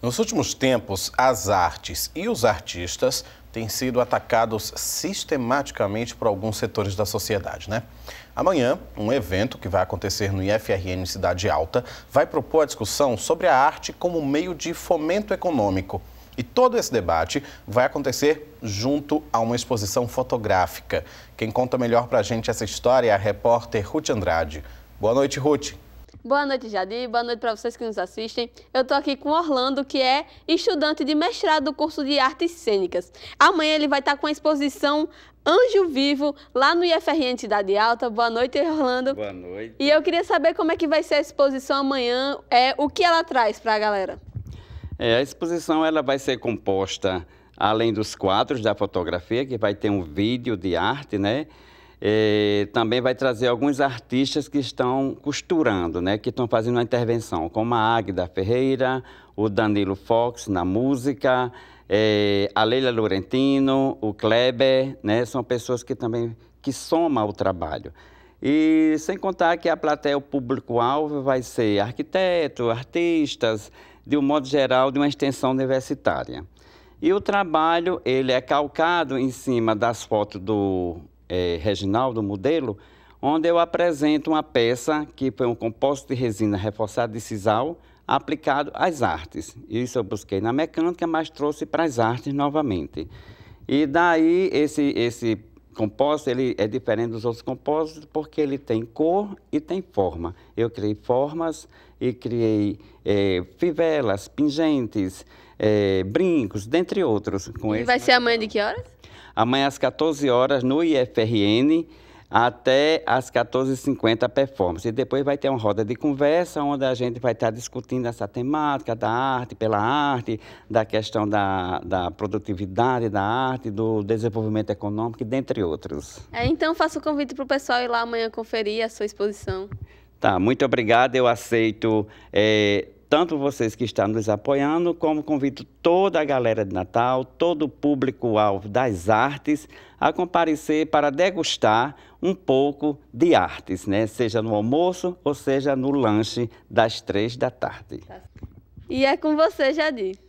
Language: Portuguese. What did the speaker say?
Nos últimos tempos, as artes e os artistas têm sido atacados sistematicamente por alguns setores da sociedade, né? Amanhã, um evento que vai acontecer no IFRN Cidade Alta vai propor a discussão sobre a arte como meio de fomento econômico. E todo esse debate vai acontecer junto a uma exposição fotográfica. Quem conta melhor para a gente essa história é a repórter Ruth Andrade. Boa noite, Ruth. Boa noite, Jadir. Boa noite para vocês que nos assistem. Eu estou aqui com Orlando, que é estudante de mestrado do curso de Artes Cênicas. Amanhã ele vai estar tá com a exposição Anjo Vivo, lá no IFRN Cidade Alta. Boa noite, Orlando. Boa noite. E eu queria saber como é que vai ser a exposição amanhã, é, o que ela traz para a galera. É, a exposição ela vai ser composta, além dos quadros da fotografia, que vai ter um vídeo de arte, né? É, também vai trazer alguns artistas que estão costurando, né, que estão fazendo uma intervenção, como a Águida Ferreira, o Danilo Fox na música, é, a Leila Laurentino, o Kleber, né, são pessoas que também que somam o trabalho. E sem contar que a plateia, o público-alvo, vai ser arquiteto, artistas, de um modo geral, de uma extensão universitária. E o trabalho, ele é calcado em cima das fotos do é, Reginaldo Modelo, onde eu apresento uma peça que foi um composto de resina reforçada de sisal aplicado às artes. Isso eu busquei na mecânica, mas trouxe para as artes novamente. E daí esse, esse composto ele é diferente dos outros compostos porque ele tem cor e tem forma. Eu criei formas e criei é, fivelas, pingentes, é, brincos, dentre outros. Com e vai ser amanhã de que horas? amanhã às 14 horas no IFRN até às 14h50 a performance. E depois vai ter uma roda de conversa onde a gente vai estar discutindo essa temática da arte pela arte, da questão da, da produtividade da arte, do desenvolvimento econômico, dentre outros. É, então faço o convite para o pessoal ir lá amanhã conferir a sua exposição. Tá, muito obrigado. Eu aceito. É tanto vocês que estão nos apoiando, como convido toda a galera de Natal, todo o público-alvo das artes, a comparecer para degustar um pouco de artes, né? seja no almoço ou seja no lanche das três da tarde. Tá e é com você, Jadir.